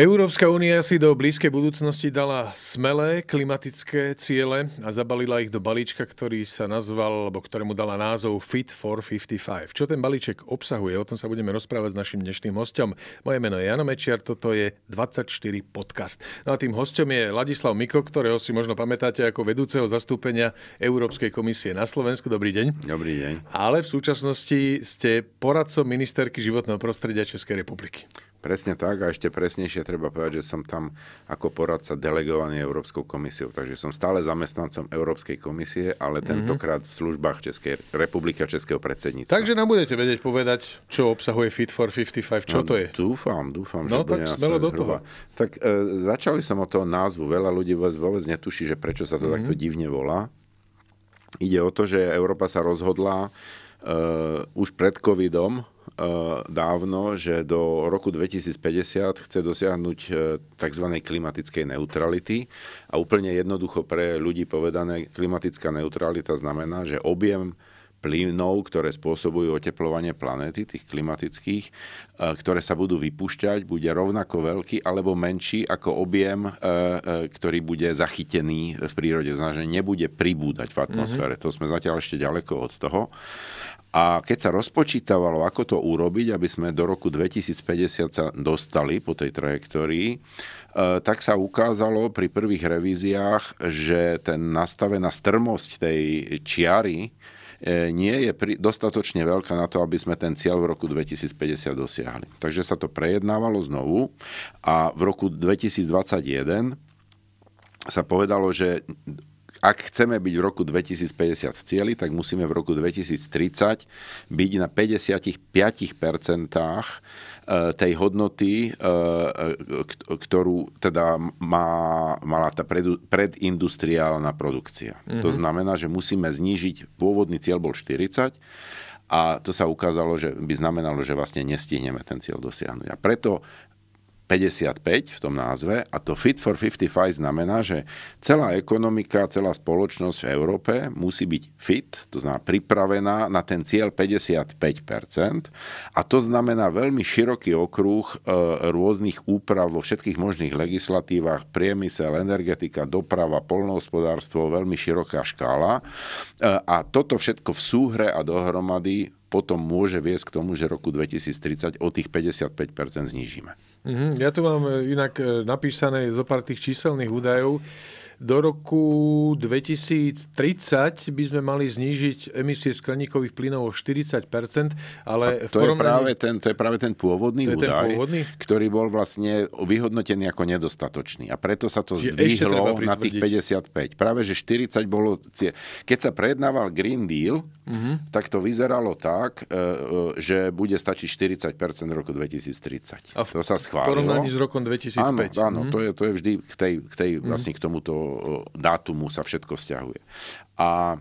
Európska únia si do blízkej budúcnosti dala smelé klimatické ciele a zabalila ich do balíčka, ktorý sa nazval, alebo ktorému dala názov Fit for 55. Čo ten balíček obsahuje, o tom sa budeme rozprávať s našim dnešným hostom. Moje meno je Jano Mečiar, toto je 24 podcast. No a tým hostom je Ladislav Miko, ktorého si možno pamätáte ako vedúceho zastúpenia Európskej komisie na Slovensku. Dobrý deň. Dobrý deň. Ale v súčasnosti ste poradcom ministerky životného prostredia Českej republiky. Presne tak a ešte presnejšie treba povedať, že som tam ako poradca delegovaný Európskou komisiou. Takže som stále zamestnancom Európskej komisie, ale mhm. tentokrát v službách Českej republiky a Českého predsedníctva. Takže nám budete vedieť povedať, čo obsahuje Fit for 55, čo no, to je. Dúfam, dúfam, no, že tak bude smelo do toho. Tak e, začali som od toho názvu. Veľa ľudí vôbec netuší, že prečo sa to mm-hmm. takto divne volá. Ide o to, že Európa sa rozhodla e, už pred covidom, Eh, dávno, že do roku 2050 chce dosiahnuť eh, tzv. klimatickej neutrality. A úplne jednoducho pre ľudí povedané, klimatická neutralita znamená, že objem plynov, ktoré spôsobujú oteplovanie planéty, tých klimatických, e, ktoré sa budú vypúšťať, bude rovnako veľký alebo menší ako objem, e, e, ktorý bude zachytený v prírode. Znamená, že nebude pribúdať v mhm. atmosfére. Mm-hmm. To sme zatiaľ ešte ďaleko od toho. A keď sa rozpočítavalo, ako to urobiť, aby sme do roku 2050 sa dostali po tej trajektórii, tak sa ukázalo pri prvých revíziách, že ten nastavená strmosť tej čiary, E, nie je dostatočne veľká na to, aby sme ten cieľ v roku 2050 dosiahli. Takže sa to prejednávalo znovu a v roku 2021 sa povedalo, že ak chceme byť v roku 2050 v cieli, tak musíme v roku 2030 byť na 55 E, tej hodnoty, e, e, ktorú teda má, mala tá predindustriálna produkcia. Mm-hmm. To mhm. znamená, že musíme znížiť, pôvodný cieľ bol 40, a to sa ukázalo, že by znamenalo, že vlastne nestihneme ten cieľ dosiahnuť. A preto 55 v tom názve a to Fit for 55 znamená, že celá ekonomika, celá spoločnosť v Európe musí byť fit, to znamená pripravená na ten cieľ 55 a to znamená veľmi široký okruh e, rôznych úprav vo všetkých možných legislatívach, priemysel, energetika, doprava, polnohospodárstvo, veľmi široká škála e, a toto všetko v súhre a dohromady potom môže viesť k tomu, že roku 2030 o tých 55 znižíme. Mhm, ja tu mám eh, inak eh, napísané zo pár tých číselných údajov. Do roku 2030 by sme mali znížiť emisie skleníkových plynov o 40 ale to, to, porovnaní... je práve ten, to je práve ten pôvodný to údaj, ten pôvodný? ktorý bol vlastne vyhodnotený ako nedostatočný. A preto sa to zdvihlo na tých 55. Práve, že 40 bolo... Keď sa prejednával Green Deal, uh-huh. tak to vyzeralo tak, e, e, že bude stačiť 40 v roku 2030. A v to sa schválilo. porovnaní s rokom 2005. Áno, áno uh-huh. to, je, to je vždy k, tej, k, tej, mhm. vlastne k tomuto dátumu sa všetko vzťahuje. A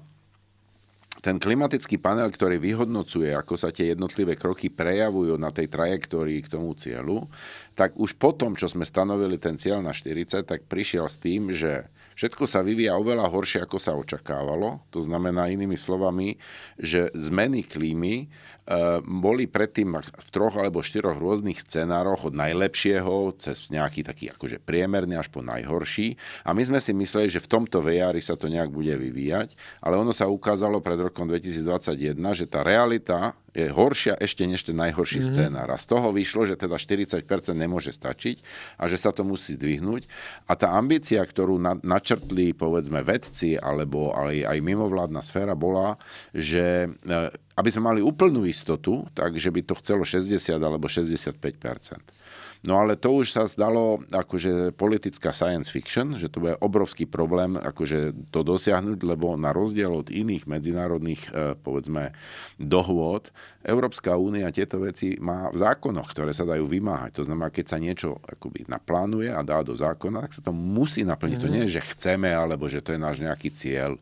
ten klimatický panel, ktorý vyhodnocuje, ako sa tie jednotlivé kroky prejavujú na tej trajektórii k tomu cieľu, tak už po tom, čo sme stanovili ten cieľ na 40, tak prišiel s tým, že všetko sa vyvíja oveľa horšie, ako sa očakávalo. To znamená inými slovami, že zmeny klímy Ehm, boli predtým v troch alebo štyroch rôznych scenároch od najlepšieho cez nejaký taký akože priemerný až po najhorší. A my sme si mysleli, že v tomto VR sa to nejak bude vyvíjať, ale ono sa ukázalo pred rokom 2021, že tá realita je horšia ešte než ten najhorší mm-hmm. scénar. A z toho vyšlo, že teda 40% nemôže stačiť a že sa to musí zdvihnúť. A tá ambícia, ktorú na, načrtli povedzme vedci alebo aj, aj mimovládna sféra bola, že e, aby sme mali úplnú istotu, takže by to chcelo 60 alebo 65 No ale to už sa zdalo akože politická science fiction, že to bude obrovský problém akože to dosiahnuť, lebo na rozdiel od iných medzinárodných eh, povedzme dohôd, Európska únia tieto veci má v zákonoch, ktoré sa dajú vymáhať. To znamená, keď sa niečo akoby naplánuje a dá do zákona, tak sa to musí naplniť. Mm. To mhm. nie je, že chceme, alebo že to je náš nejaký cieľ.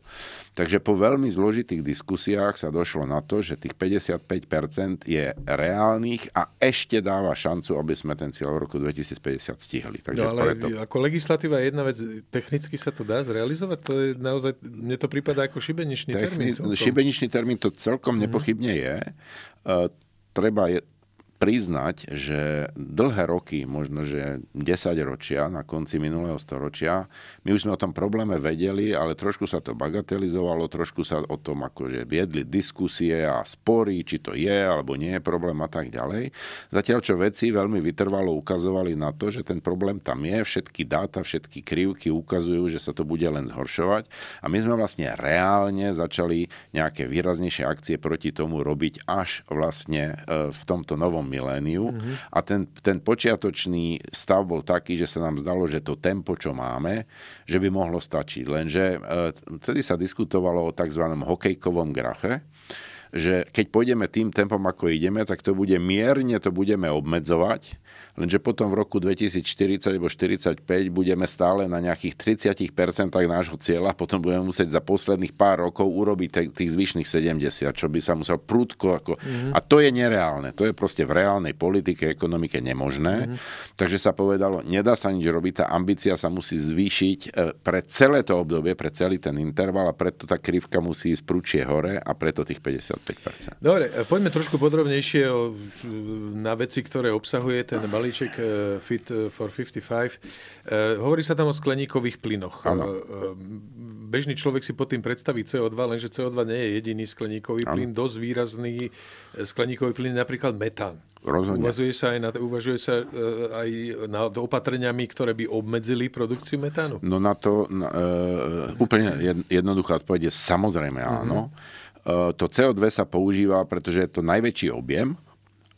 Takže po veľmi zložitých diskusiách sa došlo na to, že tých 55% je reálnych a ešte dáva šancu, aby sme ten cieľ v roku 2050 stihli. Takže no, ale preto... ako legislatíva je jedna vec, technicky sa to dá zrealizovať? To je naozaj, mne to prípada ako šibeničný Techni- termín. Celkom. Šibeničný termín to celkom mm. nepochybne je treba je priznať, že dlhé roky, možno že 10 ročia, na konci minulého storočia, my už sme o tom probléme vedeli, ale trošku sa to bagatelizovalo, trošku sa o tom akože viedli diskusie a spory, či to je alebo nie je problém a tak ďalej. Zatiaľ, čo veci veľmi vytrvalo ukazovali na to, že ten problém tam je, všetky dáta, všetky krivky ukazujú, že sa to bude len zhoršovať a my sme vlastne reálne začali nejaké výraznejšie akcie proti tomu robiť až vlastne e, v tomto novom miléniu. Mm-hmm. A ten, ten počiatočný stav bol taký, že sa nám zdalo, že to tempo, čo máme, že by mohlo stačiť. Lenže vtedy eh, sa diskutovalo o tzv. hokejkovom grafe, že keď pôjdeme tým tempom, ako ideme, tak to bude mierne, to budeme obmedzovať, lenže potom v roku 2040 alebo 2045 budeme stále na nejakých 30% nášho cieľa, potom budeme musieť za posledných pár rokov urobiť tých zvyšných 70, čo by sa musel prúdko Ako... Mm-hmm. A to je nereálne. To je proste v reálnej politike, ekonomike nemožné. Mm-hmm. Takže sa povedalo, nedá sa nič robiť, tá ambícia sa musí zvýšiť e, pre celé to obdobie, pre celý ten interval a preto tá krivka musí ísť prúčie hore a preto tých 50 5%. Dobre, e, poďme trošku podrobnejšie o, e, na veci, ktoré obsahuje ten balíček e, Fit for 55. Hovorí sa tam o skleníkových plynoch. Ano. Bežný človek si pod tým predstaví CO2, lenže CO2 nie je jediný skleníkový ano. plyn. Dosť výrazný skleníkový plyn je napríklad metán. Rozhodne. Uvažuje sa aj, na, uvažuje sa aj nad opatreniami, ktoré by obmedzili produkciu metánu? No na to na, e, úplne jednoduchá odpoveď je samozrejme áno. Uh-huh. Eh, to CO2 sa používa, pretože je to najväčší objem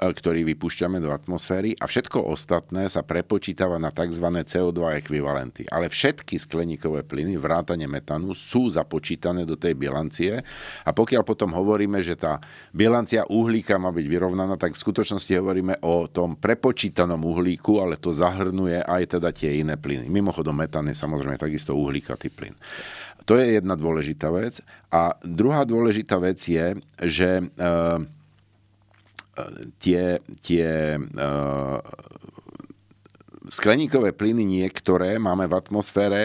E, ktorý vypúšťame do atmosféry a všetko ostatné sa prepočítava na tzv. CO2 ekvivalenty. Ale všetky skleníkové plyny, vrátane metanu, sú započítané do tej bilancie a pokiaľ potom hovoríme, že tá bilancia uhlíka má byť vyrovnaná, tak v skutočnosti hovoríme o tom prepočítanom uhlíku, ale to zahrnuje aj teda tie iné plyny. Mimochodom, metán je samozrejme takisto uhlíkatý plyn. To je jedna dôležitá vec. A druhá dôležitá vec je, že... E, tie, tie uh, skleníkové plyny niektoré máme v atmosfére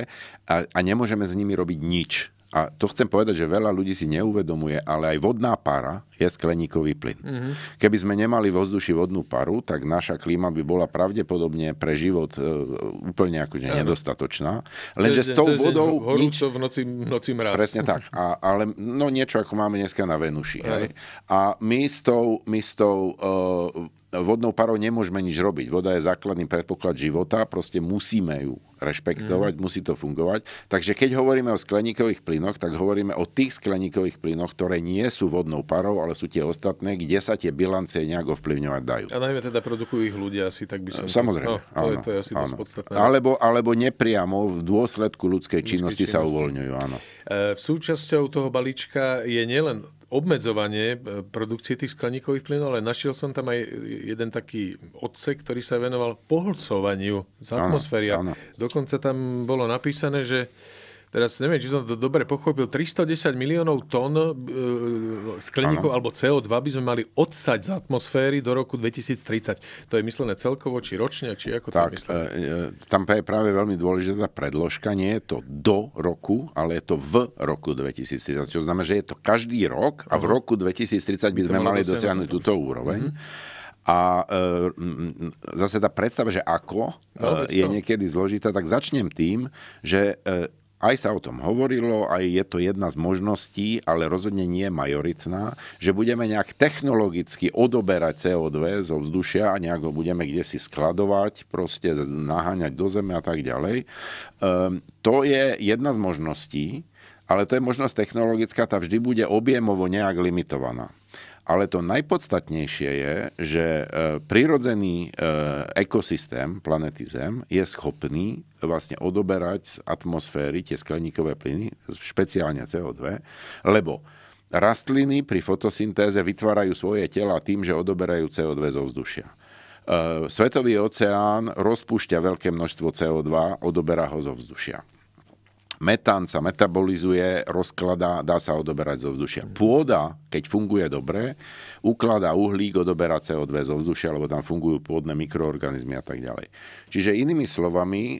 a, a nemôžeme s nimi robiť nič a to chcem povedať, že veľa ľudí si neuvedomuje, ale aj vodná para je skleníkový plyn. Mm-hmm. Keby sme nemali vo vzduši vodnú paru, tak naša klíma by bola pravdepodobne pre život e, úplne akože nedostatočná. Lenže s tou deň, vodou... Nič... v noci, v noci mraz. Presne tak. A, ale no niečo ako máme dneska na Venuši. Hej. A my s tou, my s tou uh, vodnou parou nemôžeme nič robiť. Voda je základný predpoklad života, proste musíme ju rešpektovať, mm. musí to fungovať. Takže keď hovoríme o skleníkových plynoch, tak hovoríme o tých skleníkových plynoch, ktoré nie sú vodnou parou, ale sú tie ostatné, kde sa tie bilancie nejako vplyvňovať dajú. A najmä teda produkujú ich ľudia asi, tak by som... E, samozrejme, no, to, áno, je, to je asi áno. Alebo, alebo nepriamo v dôsledku ľudskej, činnosti, činnosti sa uvoľňujú, áno. E, súčasťou toho balíčka je nielen obmedzovanie e, produkcie tých skleníkových plynov, ale našiel som tam aj jeden taký odsek, ktorý sa venoval pohlcovaniu z atmosféry. Áno, áno. Dokonca tam bolo napísané, že teraz neviem, či som to dobre pochopil, 310 miliónov tón e, skleníkov ano. alebo CO2 by sme mali odsať z atmosféry do roku 2030. To je myslené celkovo, či ročne, či ako tak, to myslíte? E, e, tam je práve veľmi dôležitá predložka, nie je to do roku, ale je to v roku 2030, čo znamená, že je to každý rok a v roku 2030 by, sme mali dosiahnuť túto úroveň. Mm-hmm. A e, zase tá predstava, že ako no, e, je niekedy zložitá, tak začnem tým, že e, aj sa o tom hovorilo, aj je to jedna z možností, ale rozhodne nie majoritná, že budeme nejak technologicky odoberať CO2 zo vzdušia a nejak ho budeme kde si skladovať, proste naháňať do zeme a tak ďalej. Um, to je jedna z možností, ale to je možnosť technologická, tá vždy bude objemovo nejak limitovaná. Ale to najpodstatnejšie je, že e, prirodzený e, ekosystém planety Zem je schopný vlastne odoberať z atmosféry tie skleníkové plyny, špeciálne CO2, lebo rastliny pri fotosyntéze vytvárajú svoje tela tým, že odoberajú CO2 zo vzdušia. E, Svetový oceán rozpúšťa veľké množstvo CO2, odoberá ho zo vzdušia metán sa metabolizuje, rozkladá, dá sa odoberať zo vzdušia. Pôda, keď funguje dobre, ukladá uhlík, odoberá CO2 zo vzdušia, lebo tam fungujú pôdne mikroorganizmy a tak ďalej. Čiže inými slovami, e,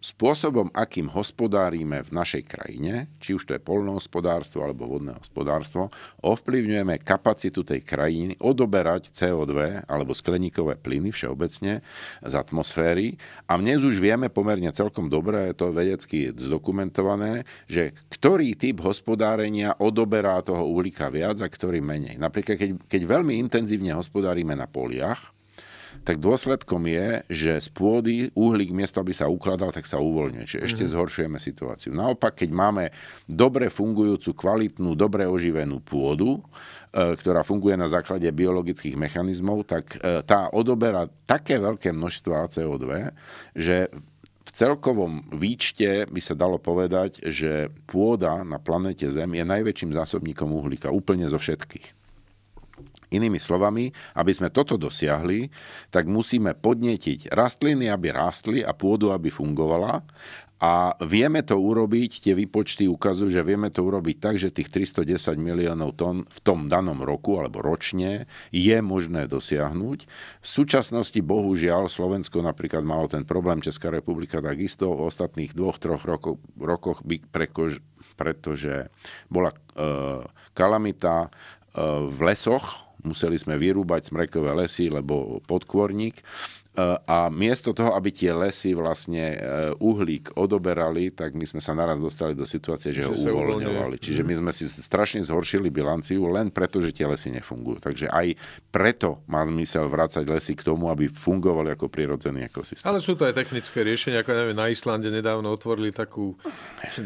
spôsobom, akým hospodárime v našej krajine, či už to je polnohospodárstvo alebo vodné hospodárstvo, ovplyvňujeme kapacitu tej krajiny odoberať CO2 alebo skleníkové plyny všeobecne z atmosféry. A dnes už vieme pomerne celkom dobre, je to vedecky zdokumentované, dokumentované, že ktorý typ hospodárenia odoberá toho uhlíka viac a ktorý menej. Napríklad, keď, keď veľmi intenzívne hospodárime na poliach, tak dôsledkom je, že z pôdy uhlík miesto, aby sa ukladal, tak sa uvoľňuje. Čiže ešte mhm. zhoršujeme situáciu. Naopak, keď máme dobre fungujúcu, kvalitnú, dobre oživenú pôdu, e, ktorá funguje na základe biologických mechanizmov, tak e, tá odoberá také veľké množstvo aco 2 že v celkovom výčte by sa dalo povedať, že pôda na planete Zem je najväčším zásobníkom uhlíka, úplne zo všetkých. Inými slovami, aby sme toto dosiahli, tak musíme podnetiť rastliny, aby rástli a pôdu, aby fungovala a vieme to urobiť, tie výpočty ukazujú, že vieme to urobiť tak, že tých 310 miliónov tón v tom danom roku alebo ročne je možné dosiahnuť. V súčasnosti bohužiaľ Slovensko napríklad malo ten problém, Česká republika takisto v ostatných dvoch, troch rokoch, rokoch, by prekož, pretože bola e, kalamita e, v lesoch, museli sme vyrúbať smrekové lesy, lebo podkvorník Eh, a miesto toho, aby tie lesy vlastne eh, uhlík odoberali, tak my sme sa naraz dostali do situácie, že ho uvoľňovali. Čiže my mhm. sme si strašne zhoršili bilanciu len preto, že tie lesy nefungujú. Takže aj preto má zmysel vrácať lesy k tomu, aby fungovali ako prirodzený ekosystém. Ale sú to aj technické riešenia, ako neviem, na Islande nedávno otvorili takú,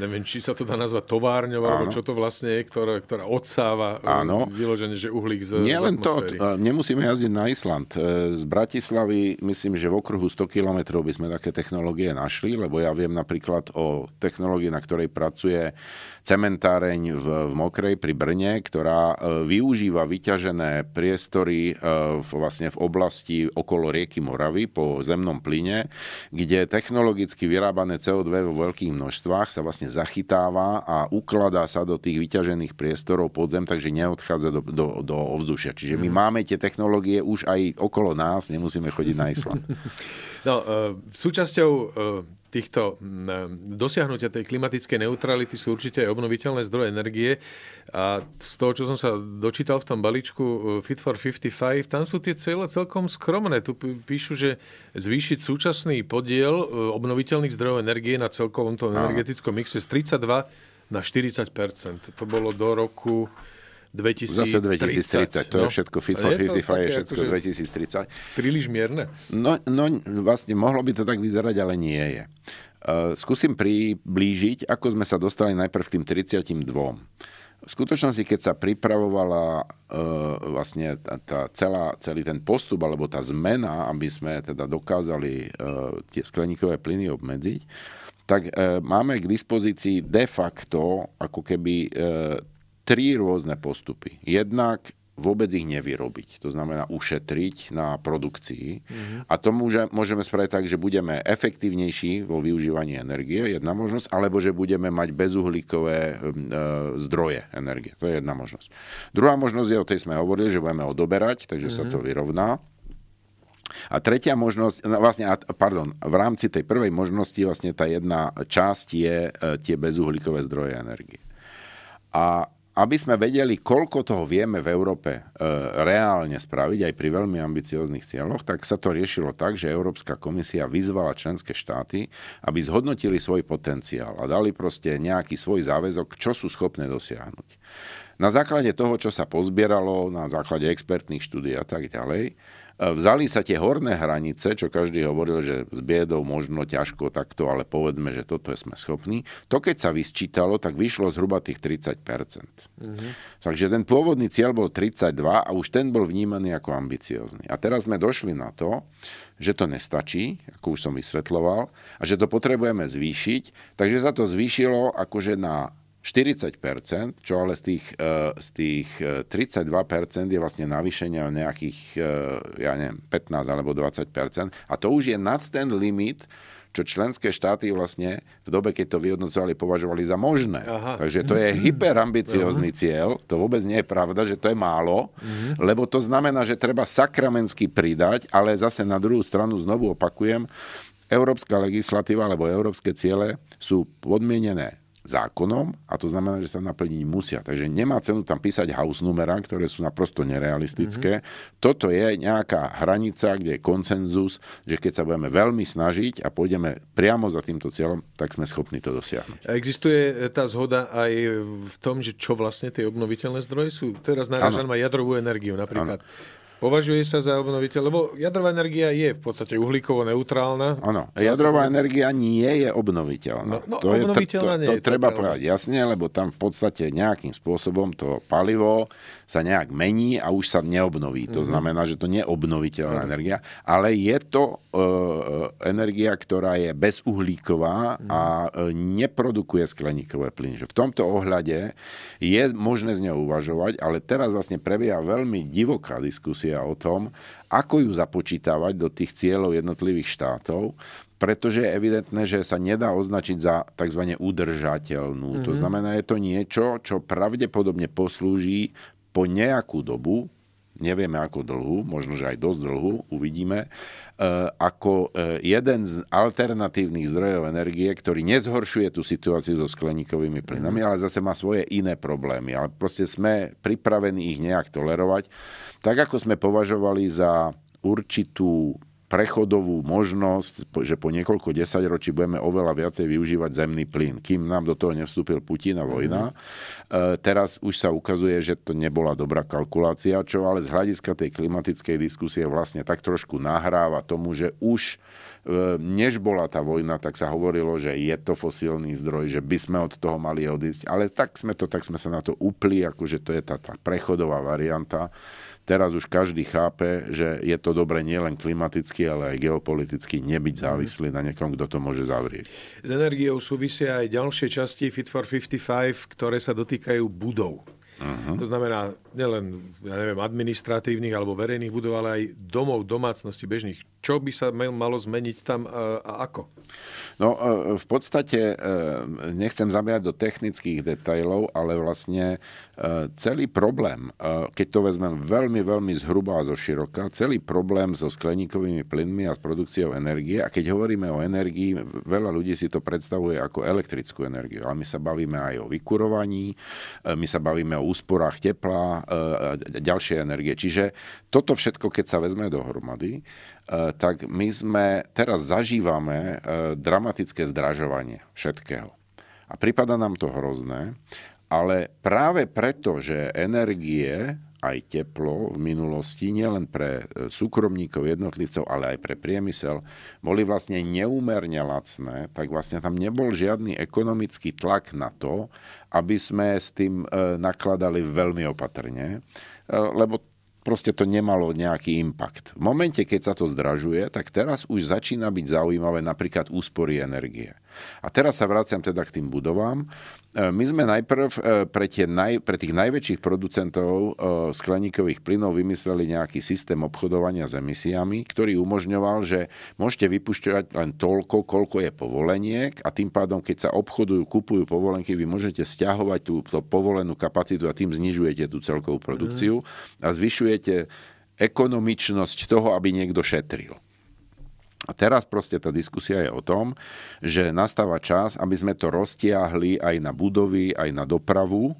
neviem, či sa to dá nazvať továrňou, alebo čo to vlastne je, ktorá, ktorá odsáva eh, Áno. vyloženie, že uhlík z, Nie z len to, nemusíme jazdiť na Island. Z Bratislavy, my myslím, že v okruhu 100 km by sme také technológie našli, lebo ja viem napríklad o technológii, na ktorej pracuje cementáreň v, v Mokrej pri Brne, ktorá e, využíva vyťažené priestory e, v, vlastne v oblasti okolo rieky Moravy po zemnom plyne, kde technologicky vyrábané CO2 vo veľkých množstvách sa vlastne zachytáva a ukladá sa do tých vyťažených priestorov pod zem, takže neodchádza do, do, do ovzdušia. Čiže my mhm. máme tie technológie už aj okolo nás, nemusíme chodiť na Island. No, e, súčasťou týchto mm, dosiahnutia tej klimatickej neutrality sú určite aj obnoviteľné zdroje energie. A z toho, čo som sa dočítal v tom balíčku eh, Fit for 55, tam sú tie cieľe celkom skromné. Tu píšu, že zvýšiť súčasný podiel eh, obnoviteľných zdrojov energie na celkovom tom energetickom mixe z 32 na 40 To bolo do roku 2030. Zase 2030, to no. je všetko fit for 55, je, všetko akože 2030. Príliš mierne? No, no vlastne mohlo by to tak vyzerať, ale nie je. Uh, skúsim priblížiť, ako sme sa dostali najprv k tým 32. V skutočnosti, keď sa pripravovala uh, vlastne tá celá, celý ten postup alebo tá zmena, aby sme teda dokázali uh, tie skleníkové plyny obmedziť, tak e, máme k dispozícii de facto ako keby e, tri rôzne postupy. Jednak vôbec ich nevyrobiť. To znamená ušetriť na produkcii. Mm-hmm. A to môže, môžeme spraviť tak, že budeme efektívnejší vo využívaní energie, jedna možnosť, alebo že budeme mať bezuhlíkové e, zdroje energie. To je jedna možnosť. Druhá možnosť je, o tej sme hovorili, že budeme odoberať, takže mm-hmm. sa mhm. to vyrovná. A tretia možnosť, no vlastne, pardon, v rámci tej prvej možnosti vlastne tá jedna časť je e, tie bezuhlíkové zdroje energie. A aby sme vedeli, koľko toho vieme v Európe e, reálne spraviť aj pri veľmi ambicióznych cieľoch, tak sa to riešilo tak, že Európska komisia vyzvala členské štáty, aby zhodnotili svoj potenciál a dali proste nejaký svoj záväzok, čo sú schopné dosiahnuť. Na základe toho, čo sa pozbieralo, na základe expertných štúdí a tak ďalej, e, vzali sa tie horné hranice, čo každý hovoril, že s biedou možno ťažko takto, ale povedzme, že toto sme schopní. To, keď sa vysčítalo, tak vyšlo zhruba tých 30 mm-hmm. Takže ten pôvodný cieľ bol 32 a už ten bol vnímaný ako ambiciózny. A teraz sme došli na to, že to nestačí, ako už som vysvetloval, a že to potrebujeme zvýšiť, takže sa to zvýšilo akože na 40%, čo ale z tých, e, z tých 32% e, je vlastne navýšenie o nejakých, e, ja neviem, 15 alebo 20%. A to už je nad ten limit, čo členské štáty vlastne v dobe, keď to vyhodnocovali, považovali za možné. Aha. Takže to je mhm. hyperambiciózny mhm. cieľ, to vôbec nie je pravda, že to je málo, mhm. lebo to znamená, že treba sakramensky pridať, ale zase na druhú stranu znovu opakujem, európska legislatíva alebo európske ciele sú podmienené zákonom a to znamená, že sa naplniť musia. Takže nemá cenu tam písať house numera, ktoré sú naprosto nerealistické. Mm-hmm. Toto je nejaká hranica, kde je konsenzus, že keď sa budeme veľmi snažiť a pôjdeme priamo za týmto cieľom, tak sme schopní to dosiahnuť. A existuje tá zhoda aj v tom, že čo vlastne tie obnoviteľné zdroje sú? Teraz narážam na jadrovú energiu napríklad. Ano. Považuje sa za obnoviteľ, lebo jadrová energia je v podstate uhlíkovo neutrálna. Áno, jadrová energia nie je obnoviteľná. No, no to obnoviteľná je, to, to, to, to treba povedať jasne, lebo tam v podstate nejakým spôsobom to palivo sa nejak mení a už sa neobnoví. To mm-hmm. znamená, že to nie je obnoviteľná mm-hmm. energia, ale je to e, e energia, ktorá je bezuhlíková mm-hmm. a e, neprodukuje skleníkové plyn. v tomto ohľade je možné z neho uvažovať, ale teraz vlastne prebieha veľmi divoká diskusia diskusia o tom, ako ju započítavať do tých cieľov jednotlivých štátov, pretože je evidentné, že sa nedá označiť za tzv. udržateľnú. Mm-hmm. To mhm. znamená, je to niečo, čo pravdepodobne poslúži po nejakú dobu, nevieme ako dlhú, možno, že aj dosť dlhú, uvidíme, e, ako e, jeden z alternatívnych zdrojov energie, ktorý nezhoršuje tú situáciu so skleníkovými plynami, mhm. ale zase má svoje iné problémy. Ale proste sme pripravení ich nejak tolerovať tak ako sme považovali za určitú prechodovú možnosť, že po niekoľko desaťročí budeme oveľa viacej využívať zemný plyn, kým nám do toho nevstúpil Putin a mhm. vojna. Mm-hmm. Teraz už sa ukazuje, že to nebola dobrá kalkulácia, čo ale z hľadiska tej klimatickej diskusie vlastne tak trošku nahráva tomu, že už e, než bola tá vojna, tak sa hovorilo, že je to fosílny zdroj, že by sme od toho mali odísť, ale tak sme to, tak sme sa na to upli, akože to je tá, tá prechodová varianta Teraz už každý chápe, že je to dobre nielen klimaticky, ale aj geopoliticky nebyť závislý na niekom, kto to môže zavrieť. S energiou súvisia aj ďalšie časti Fit for 55, ktoré sa dotýkajú budov. Uh-huh. To znamená nielen ja neviem, administratívnych alebo verejných budov, ale aj domov, domácnosti bežných. Čo by sa malo zmeniť tam e, a ako? No e, v podstate e, nechcem zabiať do technických detajlov, ale vlastne celý problém, e, keď to vezmem veľmi, veľmi zhruba a zo široka, celý problém so skleníkovými plynmi a s produkciou energie, a keď hovoríme o energii, veľa ľudí si to predstavuje ako elektrickú energiu, ale my sa bavíme aj o vykurovaní, e, my sa bavíme o úsporách tepla e, a ďalšie energie. Čiže toto všetko, keď sa vezme dohromady, tak my sme teraz zažívame dramatické zdražovanie všetkého. A prípada nám to hrozné. Ale práve preto, že energie aj teplo v minulosti, nielen pre e, súkromníkov, jednotlivcov, ale aj pre priemysel, boli vlastne neúmerne lacné, tak vlastne tam nebol žiadny ekonomický tlak na to, aby sme s tým e, nakladali veľmi opatrne, e, lebo proste to nemalo nejaký impact. V momente, keď sa to zdražuje, tak teraz už začína byť zaujímavé napríklad úspory energie. A teraz sa vraciam teda k tým budovám. E, my sme najprv e, pre, tie naj, pre tých najväčších producentov e, skleníkových plynov vymysleli nejaký systém obchodovania s emisiami, ktorý umožňoval, že môžete vypušťovať len toľko, koľko je povoleniek a tým pádom, keď sa obchodujú, kupujú povolenky, vy môžete stiahovať tú, tú povolenú kapacitu a tým znižujete tú celkovú produkciu mhm. a zvyšujete ekonomičnosť toho, aby niekto šetril. A teraz proste tá diskusia je o tom, že nastáva čas, aby sme to roztiahli aj na budovy, aj na dopravu,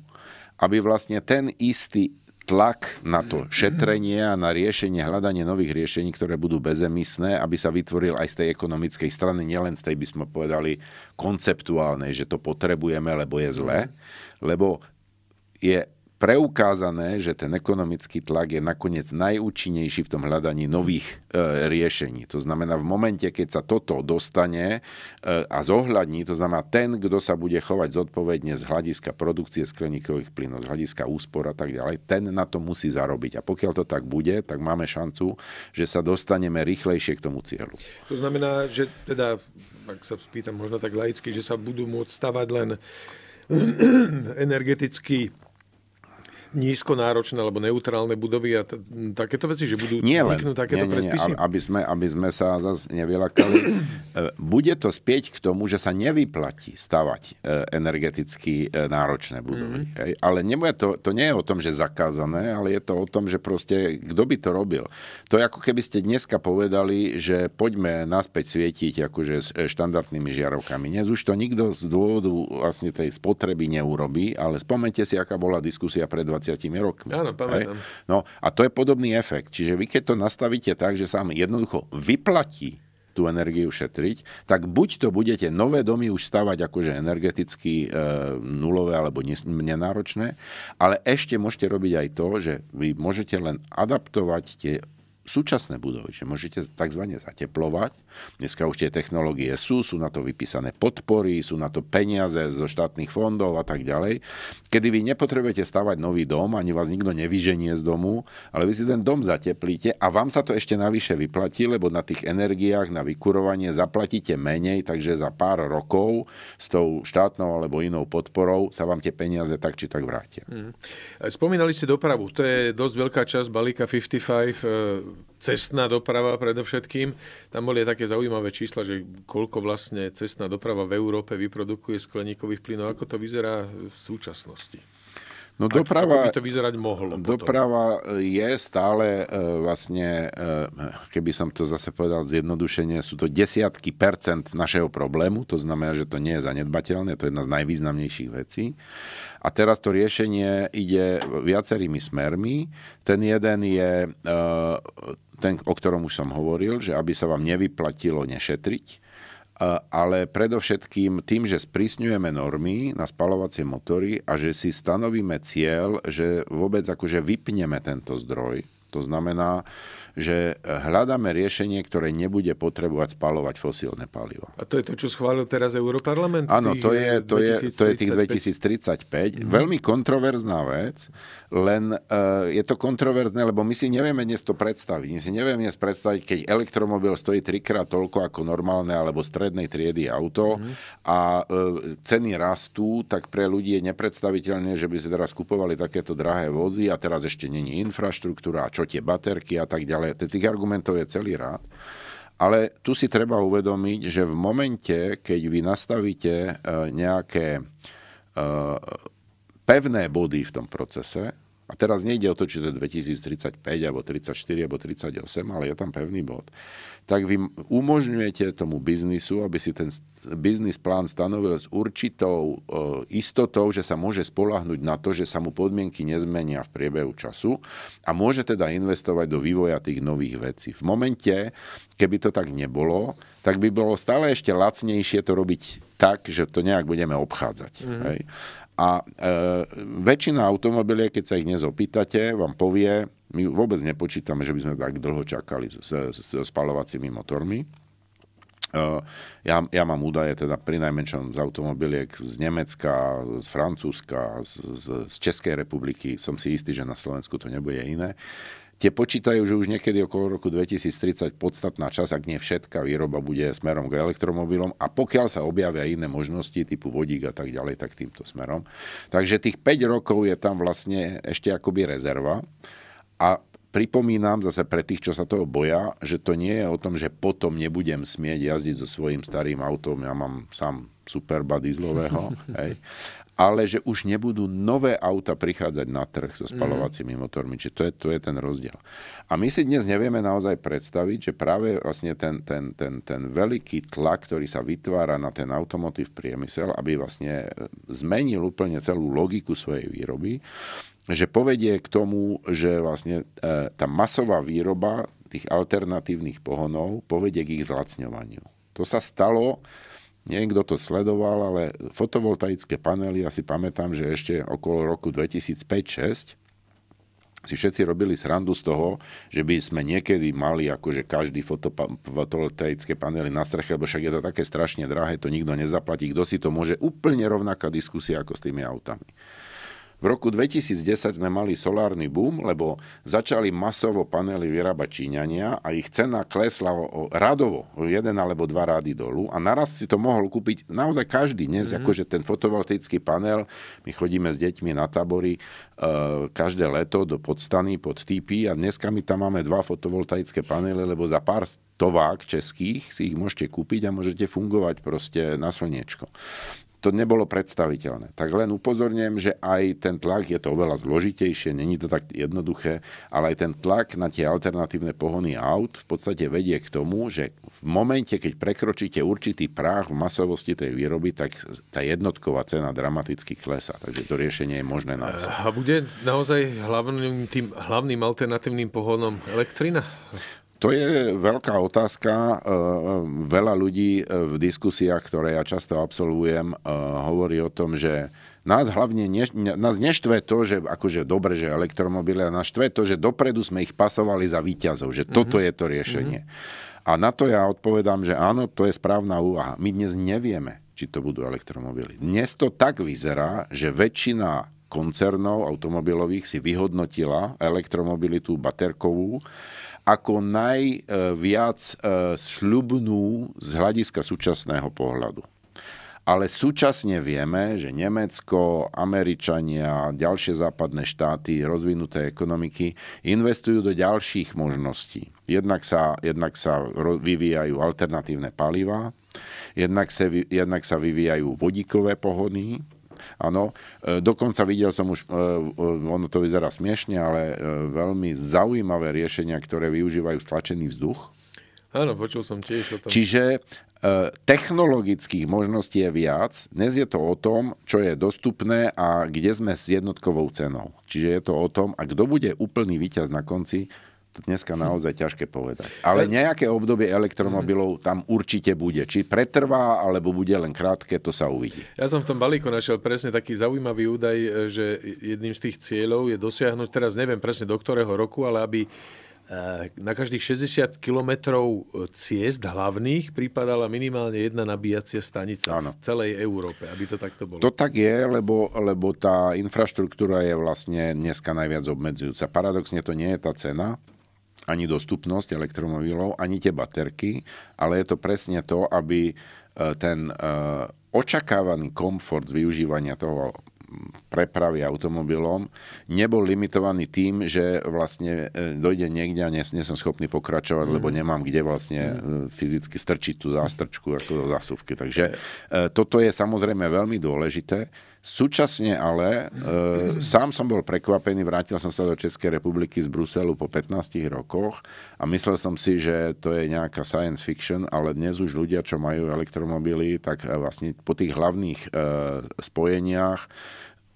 aby vlastne ten istý tlak na to šetrenie a na riešenie, hľadanie nových riešení, ktoré budú bezemisné, aby sa vytvoril aj z tej ekonomickej strany, nielen z tej, by sme povedali, konceptuálnej, že to potrebujeme, lebo je zle, lebo je preukázané, že ten ekonomický tlak je nakoniec najúčinnejší v tom hľadaní nových e, riešení. To znamená, v momente, keď sa toto dostane e, a zohľadní, to znamená ten, kto sa bude chovať zodpovedne z hľadiska produkcie skleníkových plynov, z hľadiska úspor a tak ďalej, ten na to musí zarobiť. A pokiaľ to tak bude, tak máme šancu, že sa dostaneme rýchlejšie k tomu cieľu. To znamená, že teda, ak sa spýtam možno tak laicky, že sa budú môcť stavať len energetický nízkonáročné alebo neutrálne budovy a t- takéto veci, že budú nie vzniknúť takéto nie, nie, predpisy? Nie, aby, sme, aby sme sa zase nevylakali. E, bude to spieť k tomu, že sa nevyplatí stavať e, energeticky e, náročné budovy. Mm-hmm. Hej? Ale nebude to, to nie je o tom, že zakázané, ale je to o tom, že proste kto by to robil. To je ako keby ste dneska povedali, že poďme naspäť svietiť akože s štandardnými žiarovkami. Dnes už to nikto z dôvodu vlastne tej spotreby neurobí, ale spomente si, aká bola diskusia pred 20 rokmi. Áno, pamätám. No a to je podobný efekt. Čiže vy keď to nastavíte tak, že sa vám jednoducho vyplatí tú energiu šetriť, tak buď to budete nové domy už stavať akože energeticky e, nulové alebo nenáročné, ale ešte môžete robiť aj to, že vy môžete len adaptovať tie súčasné budovy, že môžete tzv. zateplovať. Dneska už tie technológie sú, sú na to vypísané podpory, sú na to peniaze zo štátnych fondov a tak ďalej. Kedy vy nepotrebujete stavať nový dom, ani vás nikto nevyženie z domu, ale vy si ten dom zateplíte a vám sa to ešte navyše vyplatí, lebo na tých energiách, na vykurovanie zaplatíte menej, takže za pár rokov s tou štátnou alebo inou podporou sa vám tie peniaze tak či tak vrátia. Mhm. Spomínali ste dopravu, to je dosť veľká časť balíka 55 cestná doprava predovšetkým. Tam boli také zaujímavé čísla, že koľko vlastne cestná doprava v Európe vyprodukuje skleníkových plynov. Ako to vyzerá v súčasnosti? No doprava, ako by to vyzerať mohlo? Doprava potom? Eh, je stále eh, vlastne, eh, keby som to zase povedal zjednodušenie, sú to desiatky percent našeho problému, to znamená, že to nie je zanedbateľné, to je jedna z najvýznamnejších vecí. A teraz to riešenie ide viacerými smermi. Ten jeden je ten, o ktorom už som hovoril, že aby sa vám nevyplatilo nešetriť, Eh, ale predovšetkým tým, že sprísňujeme normy na spalovacie motory a že si stanovíme cieľ, že vôbec akože vypneme tento zdroj, to znamená, že eh, hľadáme riešenie, ktoré nebude potrebovať spalovať fosílne palivo. A to je to, čo schválil teraz Europarlament? Áno, to je, eh, to, je, to je tých 2035. Mm. Veľmi kontroverzná vec, len uh, je to kontroverzné, lebo my si nevieme dnes to predstaviť. My si nevieme dnes predstaviť, keď elektromobil stojí trikrát toľko ako normálne alebo strednej triedy auto mm. a uh, ceny rastú, tak pre ľudí je nepredstaviteľné, že by si teraz kupovali takéto drahé vozy a teraz ešte není infraštruktúra čo tie baterky a tak ďalej. Tých argumentov je celý rád. Ale tu si treba uvedomiť, že v momente, keď vy nastavíte uh, nejaké uh, pevné body v tom procese, a teraz nejde o to, či to je 2035, alebo 34, alebo 38, ale je tam pevný bod, tak vy umožňujete tomu biznisu, aby si ten biznis plán stanovil s určitou e, istotou, že sa môže spolahnuť na to, že sa mu podmienky nezmenia v priebehu času a môže teda investovať do vývoja tých nových vecí. V momente, keby to tak nebolo, tak by bolo stále ešte lacnejšie to robiť tak, že to nejak budeme obchádzať. Mm-hmm. Hej? A e, väčšina automobiliek, keď sa ich dnes opýtate, vám povie, my vôbec nepočítame, že by sme tak dlho čakali s, s, s spalovacími motormi. E, ja, ja mám údaje teda pri najmenšom z automobiliek z Nemecka, z Francúzska, z, z, z Českej republiky. Som si istý, že na Slovensku to nebude iné. Tie počítajú, že už niekedy okolo roku 2030 podstatná časť, ak nie všetká výroba bude smerom k elektromobilom a pokiaľ sa objavia iné možnosti typu vodík a tak ďalej, tak týmto smerom. Takže tých 5 rokov je tam vlastne ešte akoby rezerva a pripomínam zase pre tých, čo sa toho boja, že to nie je o tom, že potom nebudem smieť jazdiť so svojím starým autom, ja mám sám Superba dieslového, hej ale že už nebudú nové auta prichádzať na trh so mhm. spalovacími mm. motormi. Čiže to je, to je ten rozdiel. A my si dnes nevieme naozaj predstaviť, že práve vlastne ten, ten, ten, ten veľký tlak, ktorý sa vytvára na ten automotív priemysel, aby vlastne e, zmenil úplne celú logiku svojej výroby, že povedie k tomu, že vlastne e, tá masová výroba tých alternatívnych pohonov povedie k ich zlacňovaniu. To sa stalo niekto to sledoval, ale fotovoltaické panely, ja si pamätám, že ešte okolo roku 2005 6 si všetci robili srandu z toho, že by sme niekedy mali akože každý fotovoltaické panely na streche, lebo však je to také strašne drahé, to nikto nezaplatí, kto si to môže, úplne rovnaká diskusia ako s tými autami. V roku 2010 sme mali solárny boom, lebo začali masovo panely vyrábať Číňania a ich cena klesla o, o, radovo o jeden alebo dva rády dolu a naraz si to mohol kúpiť naozaj každý dnes, mm-hmm. akože ten fotovoltaický panel, my chodíme s deťmi na tabory e, každé leto do podstany pod TP a dneska my tam máme dva fotovoltaické panely, lebo za pár stovák českých si ich môžete kúpiť a môžete fungovať proste na slniečko to nebolo predstaviteľné. Tak len upozorňujem, že aj ten tlak je to oveľa zložitejšie, není to tak jednoduché, ale aj ten tlak na tie alternatívne pohony aut v podstate vedie k tomu, že v momente, keď prekročíte určitý práh v masovosti tej výroby, tak tá jednotková cena dramaticky klesá. Takže to riešenie je možné na A bude naozaj hlavným, tým, hlavným alternatívnym pohonom elektrina? To je veľká otázka. E, veľa ľudí e, v diskusiách, ktoré ja často absolvujem, e, hovorí o tom, že nás hlavne ne, nás neštve to, že akože dobre, že elektromobily, a nás štve to, že dopredu sme ich pasovali za výťazov, že toto mm-hmm. je to riešenie. Mm-hmm. A na to ja odpovedám, že áno, to je správna úvaha. My dnes nevieme, či to budú elektromobily. Dnes to tak vyzerá, že väčšina koncernov automobilových si vyhodnotila elektromobilitu baterkovú ako najviac e, e, sľubnú z hľadiska súčasného pohľadu. Ale súčasne vieme, že Nemecko, Američania, ďalšie západné štáty, rozvinuté ekonomiky investujú do ďalších možností. Jednak sa, jednak sa vyvíjajú alternatívne palivá, jednak sa, jednak sa vyvíjajú vodíkové pohony, Áno, e, dokonca videl som už, e, e, ono to vyzerá smiešne, ale veľmi zaujímavé riešenia, ktoré využívajú stlačený vzduch. Áno, počul som tiež o tom. Čiže technologických možností je viac. Dnes je to o tom, čo je dostupné a kde sme s jednotkovou cenou. Čiže je to o tom, a kto bude úplný víťaz na konci, dneska naozaj ťažké povedať. Ale nejaké obdobie elektromobilov mhm. tam určite bude. Či pretrvá, alebo bude len krátke, to sa uvidí. Ja som v tom balíku našiel presne taký zaujímavý údaj, e, že jedným z tých cieľov je dosiahnuť, teraz neviem presne do ktorého roku, ale aby e, na každých 60 kilometrov e, ciest hlavných pripadala minimálne jedna nabíjacia stanica ano. v celej Európe, aby to takto bolo. To tak je, lebo, lebo tá infraštruktúra je vlastne dneska najviac obmedzujúca. Paradoxne to nie je tá cena, ani dostupnosť elektromobilov, ani tie baterky, ale je to presne to, aby e, ten e, očakávaný komfort z využívania toho prepravy automobilom, nebol limitovaný tým, že vlastne e, dojde niekde a nie, som schopný pokračovať, mm. lebo nemám kde vlastne mm. fyzicky strčiť tú zástrčku ako do zásuvky. Takže toto je samozrejme veľmi dôležité Súčasne ale, e, sám som bol prekvapený, vrátil som sa do Českej republiky z Bruselu po 15 rokoch a myslel som si, že to je nejaká science fiction, ale dnes už ľudia, čo majú elektromobily, tak e, vlastne po tých hlavných e, spojeniach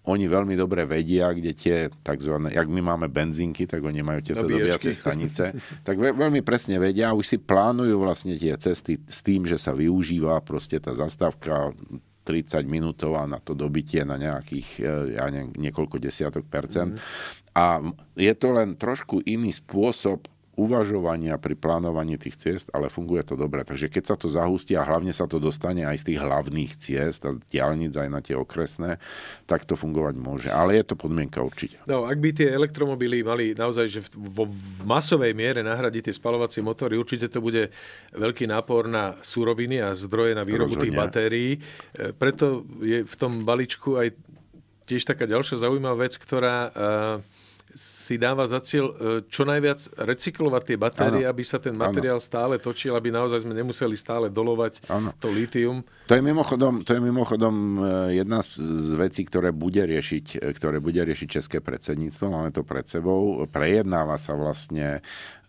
oni veľmi dobre vedia, kde tie tzv. jak my máme benzínky, tak oni majú tieto dobíjacie stanice, tak veľmi presne vedia, už si plánujú vlastne tie cesty s tým, že sa využíva proste tá zastávka 30 minútová na to dobitie na nejakých e, ja neviem, niekoľko desiatok percent. Mm-hmm. A je to len trošku iný spôsob uvažovania pri plánovaní tých ciest, ale funguje to dobre. Takže keď sa to zahustí a hlavne sa to dostane aj z tých hlavných ciest a z diálnic aj na tie okresné, tak to fungovať môže. Ale je to podmienka určite. No, ak by tie elektromobily mali naozaj že v, v masovej miere nahradiť tie spalovacie motory, určite to bude veľký nápor na súroviny a zdroje na výrobu Rozhodne. tých batérií. E, preto je v tom balíčku aj tiež taká ďalšia zaujímavá vec, ktorá uh, si dáva za cieľ e, čo najviac recyklovať tie batérie, ano. aby sa ten materiál ano. stále točil, aby naozaj sme nemuseli stále dolovať ano. to litium. To je, mimochodom, to je mimochodom e, jedna z vecí, ktoré bude riešiť, e, ktoré bude riešiť České predsedníctvo. Máme to pred sebou. Prejednáva sa vlastne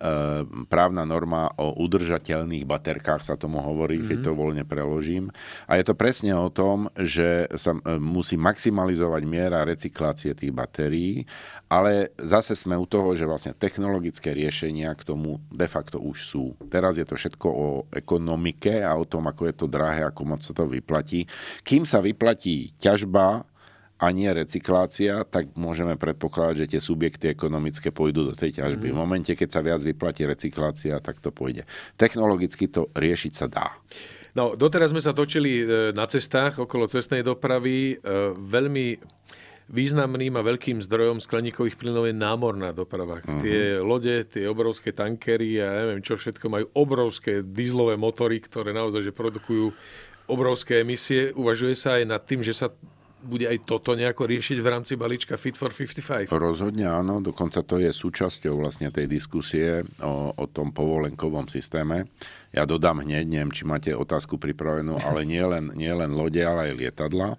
Ehm, právna norma o udržateľných baterkách, sa tomu hovorí, mm-hmm. keď mhm. to voľne preložím. A je to presne o tom, že sa e, musí maximalizovať miera recyklácie tých batérií, ale zase sme u toho, že vlastne technologické riešenia k tomu de facto už sú. Teraz je to všetko o ekonomike a o tom, ako je to drahé, ako moc sa to vyplatí. Kým sa vyplatí ťažba, a nie recyklácia, tak môžeme predpokladať, že tie subjekty ekonomické pôjdu do tej ťažby. Mm. V momente, keď sa viac vyplatí recyklácia, tak to pôjde. Technologicky to riešiť sa dá. No, doteraz sme sa točili e, na cestách okolo cestnej dopravy. E, veľmi významným a veľkým zdrojom skleníkových plynov je námorná doprava. Mm-hmm. Tie lode, tie obrovské tankery a ja neviem čo všetko majú obrovské dízlové motory, ktoré naozaj že produkujú obrovské emisie. Uvažuje sa aj nad tým, že sa bude aj toto nejako riešiť v rámci balíčka Fit for 55? Rozhodne áno, dokonca to je súčasťou vlastne tej diskusie o, o tom povolenkovom systéme. Ja dodám hneď, neviem, či máte otázku pripravenú, ale nie len, nie len lode, ale aj lietadla.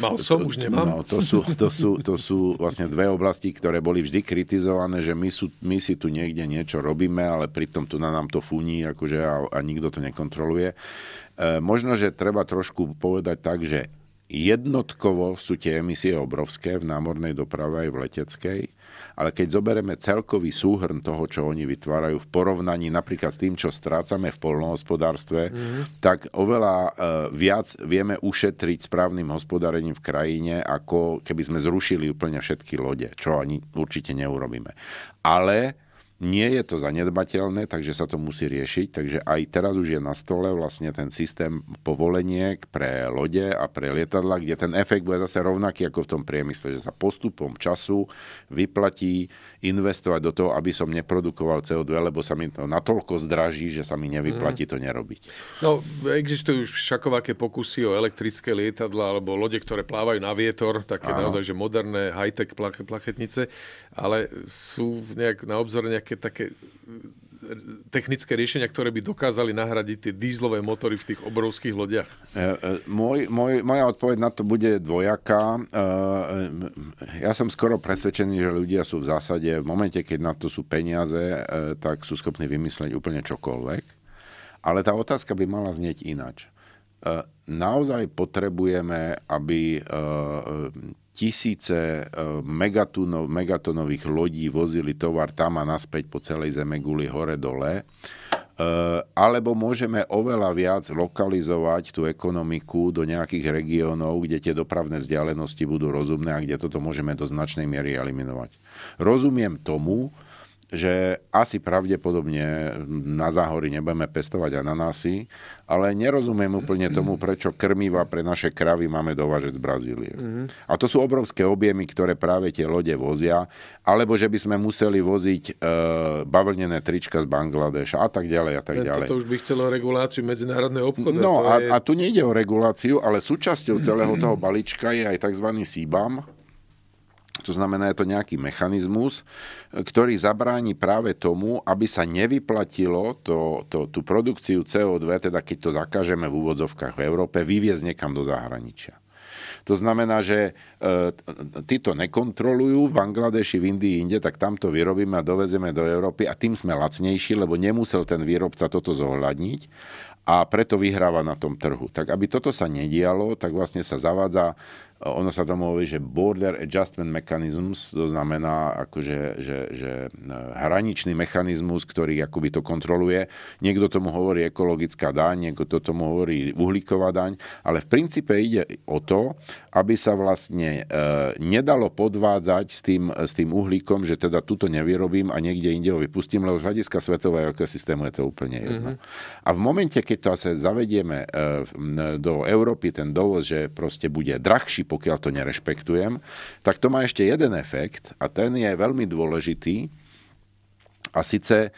Mal som, to, už nemám. No, to, sú, to, sú, to sú vlastne dve oblasti, ktoré boli vždy kritizované, že my, sú, my si tu niekde niečo robíme, ale pritom tu na nám to funí akože a, a nikto to nekontroluje. E, možno, že treba trošku povedať tak, že Jednotkovo sú tie emisie obrovské v námornej doprave aj v leteckej, ale keď zoberieme celkový súhrn toho, čo oni vytvárajú v porovnaní napríklad s tým, čo strácame v polnohospodárstve, mm. tak oveľa e, viac vieme ušetriť správnym hospodárením v krajine, ako keby sme zrušili úplne všetky lode, čo ani určite neurobíme. Ale nie je to zanedbateľné, takže sa to musí riešiť. Takže aj teraz už je na stole vlastne ten systém povoleniek pre lode a pre lietadla, kde ten efekt bude zase rovnaký ako v tom priemysle, že sa postupom času vyplatí investovať do toho, aby som neprodukoval CO2, lebo sa mi to natoľko zdraží, že sa mi nevyplatí mhm. to nerobiť. No, existujú už všakovaké pokusy o elektrické lietadla alebo lode, ktoré plávajú na vietor, také naozaj, že moderné high-tech plachetnice, ale sú nejak na obzore nejaké nejaké také e, technické riešenia, ktoré by dokázali nahradiť tie dízlové motory v tých obrovských lodiach? E, e, môj, môj, moja odpoveď na to bude dvojaká. Ja som skoro presvedčený, že ľudia sú v zásade, v momente, keď na to sú peniaze, tak sú schopní vymyslieť úplne čokoľvek. Ale tá otázka by mala znieť inač. Eh, naozaj potrebujeme, aby eh, tisíce eh, megatunov, megatonových lodí vozili tovar tam a naspäť po celej zeme guli hore-dole. Alebo môžeme oveľa viac lokalizovať tú ekonomiku do nejakých regiónov, kde tie dopravné vzdialenosti budú rozumné a kde toto môžeme do značnej miery eliminovať. Rozumiem tomu, že asi pravdepodobne na záhory nebudeme pestovať ananásy, ale nerozumiem úplne tomu, prečo krmiva pre naše kravy máme dovážať z Brazílie. Mm-hmm. A to sú obrovské objemy, ktoré práve tie lode vozia, alebo že by sme museli voziť e, bavlnené trička z Bangladeša a tak ďalej a tak ďalej. To už by chcelo reguláciu medzinárodného obchodu. No a, je... a tu nejde o reguláciu, ale súčasťou celého toho balíčka je aj tzv. Sibam. To znamená, je to nejaký mechanizmus, ktorý zabráni práve tomu, aby sa nevyplatilo to, to, tú produkciu CO2, teda keď to zakážeme v úvodzovkách v Európe, vyviezť niekam do zahraničia. To znamená, že e, tí to nekontrolujú v Bangladeši, v Indii, inde, tak tam to vyrobíme a dovezeme do Európy a tým sme lacnejší, lebo nemusel ten výrobca toto zohľadniť a preto vyhráva na tom trhu. Tak aby toto sa nedialo, tak vlastne sa zavádza ono sa tomu hovorí, že border adjustment mechanisms, to znamená akože, že, že e, hraničný mechanizmus, ktorý akoby to kontroluje. Niekto tomu hovorí ekologická daň, niekto tomu hovorí uhlíková daň, ale v princípe ide o to, aby sa vlastne e, nedalo podvádzať s tým, s tým uhlíkom, že teda tuto nevyrobím a niekde inde ho vypustím, lebo z hľadiska svetového ekosystému je to úplne jedno. Mm-hmm. A v momente, keď to asi zavedieme e, do Európy, ten dovoz, že proste bude drahší pokiaľ to nerešpektujem, tak to má ešte jeden efekt a ten je veľmi dôležitý a síce e,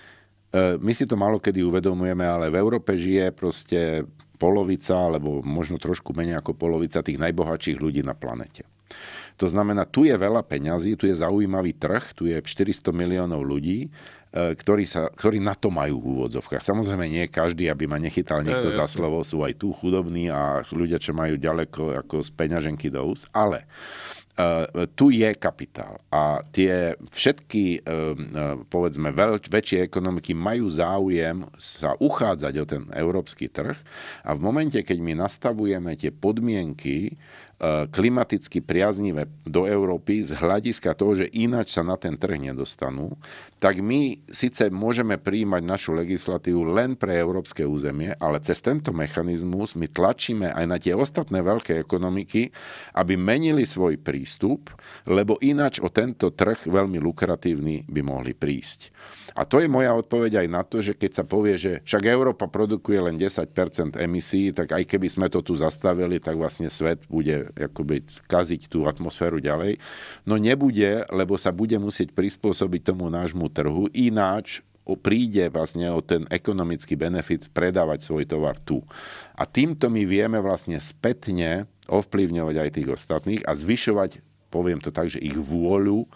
my si to málo kedy uvedomujeme, ale v Európe žije proste polovica, alebo možno trošku menej ako polovica tých najbohatších ľudí na planete. To znamená, tu je veľa peňazí, tu je zaujímavý trh, tu je 400 miliónov ľudí E, ktorí, sa, ktorí na to majú v úvodzovkách. Samozrejme nie každý, aby ma nechytal niekto ja, za slovo, sú aj tu chudobní a ľudia, čo majú ďaleko ako z peňaženky do úst, ale Uh, tu je kapitál a tie všetky, uh, povedzme, veľ, väčšie ekonomiky majú záujem sa uchádzať o ten európsky trh a v momente, keď my nastavujeme tie podmienky, E, klimaticky priaznivé do Európy z hľadiska toho, že ináč sa na ten trh nedostanú, tak my síce môžeme prijímať našu legislatívu len pre európske územie, ale cez tento mechanizmus my tlačíme aj na tie ostatné veľké ekonomiky, aby menili svoj prístup, lebo ináč o tento trh veľmi lukratívny by mohli prísť. A to je moja odpoveď aj na to, že keď sa povie, že však Európa produkuje len 10 emisí, tak aj keby sme to tu zastavili, tak vlastne svet bude akoby kaziť tú atmosféru ďalej. No nebude, lebo sa bude musieť prispôsobiť tomu nášmu trhu, ináč príde vlastne o ten ekonomický benefit predávať svoj tovar tu. A týmto my vieme vlastne spätne ovplyvňovať aj tých ostatných a zvyšovať, poviem to tak, že ich vôľu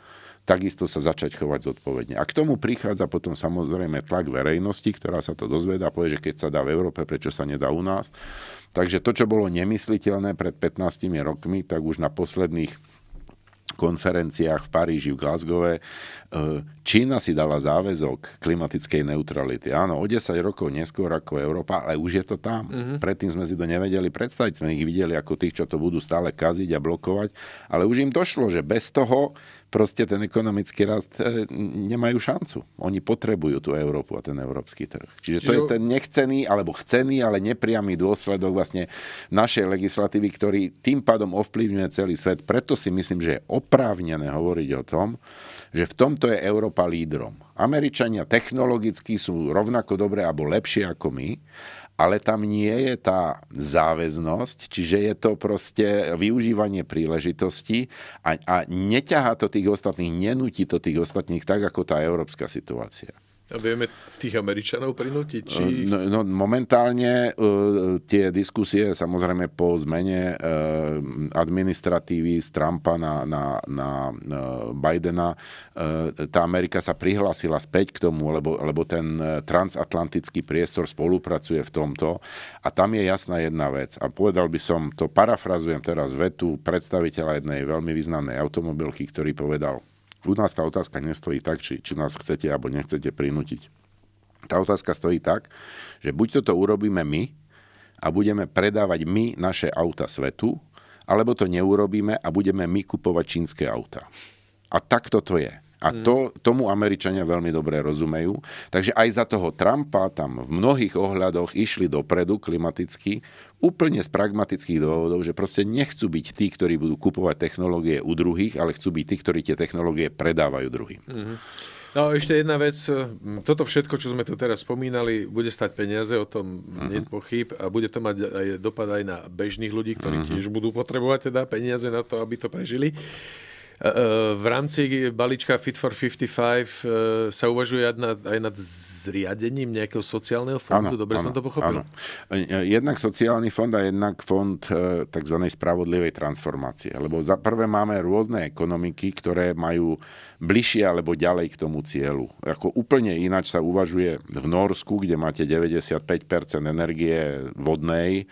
takisto sa začať chovať zodpovedne. A k tomu prichádza potom samozrejme tlak verejnosti, ktorá sa to dozvedá, povie, že keď sa dá v Európe, prečo sa nedá u nás. Takže to, čo bolo nemysliteľné pred 15 rokmi, tak už na posledných konferenciách v Paríži, v Glasgowe. E, Čína si dala záväzok klimatickej neutrality. Áno, o 10 rokov neskôr ako Európa, ale už je to tam. Uh-huh. Predtým sme si to nevedeli predstaviť, sme ich videli ako tých, čo to budú stále kaziť a blokovať, ale už im došlo, že bez toho proste ten ekonomický rast e, nemajú šancu. Oni potrebujú tú Európu a ten európsky trh. Čiže to je ten nechcený, alebo chcený, ale nepriamy dôsledok vlastne našej legislatívy, ktorý tým pádom ovplyvňuje celý svet. Preto si myslím, že je oprávnené hovoriť o tom, že v tomto je Európa lídrom. Američania technologicky sú rovnako dobré alebo lepšie ako my, ale tam nie je tá záväznosť, čiže je to proste využívanie príležitosti a, a neťahá to tých ostatných, nenúti to tých ostatných tak, ako tá európska situácia. A vieme tých Američanov prinútiť? Či... Eh, no, no, momentálne uh, tie diskusie, samozrejme po zmene uh, administratívy z Trumpa na, na, na uh, Bidena, uh, tá Amerika sa prihlásila späť k tomu, lebo, lebo ten transatlantický priestor spolupracuje v tomto. A tam je jasná jedna vec. A povedal by som, to parafrazujem teraz vetu predstaviteľa jednej veľmi významnej automobilky, ktorý povedal, u nás tá otázka nestojí tak, či, či nás chcete alebo nechcete prinútiť. Tá otázka stojí tak, že buď toto urobíme my a budeme predávať my naše auta svetu, alebo to neurobíme a budeme my kupovať čínske auta. A takto to je. A mm. to, tomu Američania veľmi dobre rozumejú. Takže aj za toho Trumpa tam v mnohých ohľadoch išli dopredu klimaticky, úplne z pragmatických dôvodov, že proste nechcú byť tí, ktorí budú kupovať technológie u druhých, ale chcú byť tí, ktorí tie technológie predávajú druhým. Mm-hmm. No ešte jedna vec, toto všetko, čo sme tu teraz spomínali, bude stať peniaze, o tom uh-huh. nie je pochyb a bude to mať aj dopad aj na bežných ľudí, ktorí uh-huh. tiež budú potrebovať teda peniaze na to, aby to prežili. Uh, E, e, v rámci balíčka Fit for 55 e, sa uvažuje aj nad, zriadením nejakého sociálneho fondu. Ano, Dobre ano, som to pochopil? Ano. Jednak sociálny fond a jednak fond tzv. spravodlivej transformácie. Lebo za prvé máme rôzne ekonomiky, ktoré majú bližšie alebo ďalej k tomu cieľu. Ako úplne ináč sa uvažuje v Norsku, kde máte 95% energie vodnej,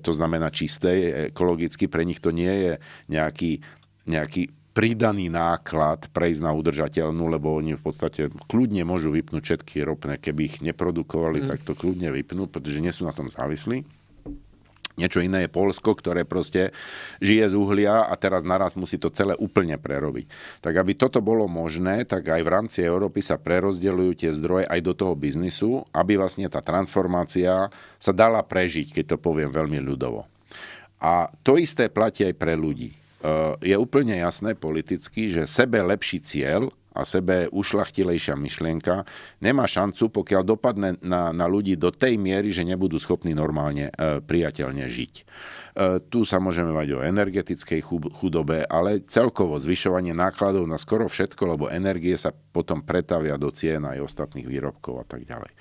to znamená čistej, ekologicky. Pre nich to nie je nejaký, nejaký pridaný náklad prejsť na udržateľnú, lebo oni v podstate kľudne môžu vypnúť všetky ropné, keby ich neprodukovali, mm. tak to kľudne vypnú, pretože nie sú na tom závislí. Niečo iné je Polsko, ktoré proste žije z uhlia a teraz naraz musí to celé úplne prerobiť. Tak aby toto bolo možné, tak aj v rámci Európy sa prerozdeľujú tie zdroje aj do toho biznisu, aby vlastne tá transformácia sa dala prežiť, keď to poviem veľmi ľudovo. A to isté platí aj pre ľudí. Eh, je úplne jasné politicky, že sebe lepší cieľ a sebe ušlachtilejšia myšlienka nemá šancu, pokiaľ dopadne na, na ľudí do tej miery, že nebudú schopní normálne, eh, priateľne žiť. E, tu sa môžeme mať o energetickej chudobe, ale celkovo zvyšovanie nákladov na skoro všetko, lebo energie sa potom pretavia do cien aj ostatných výrobkov a tak ďalej.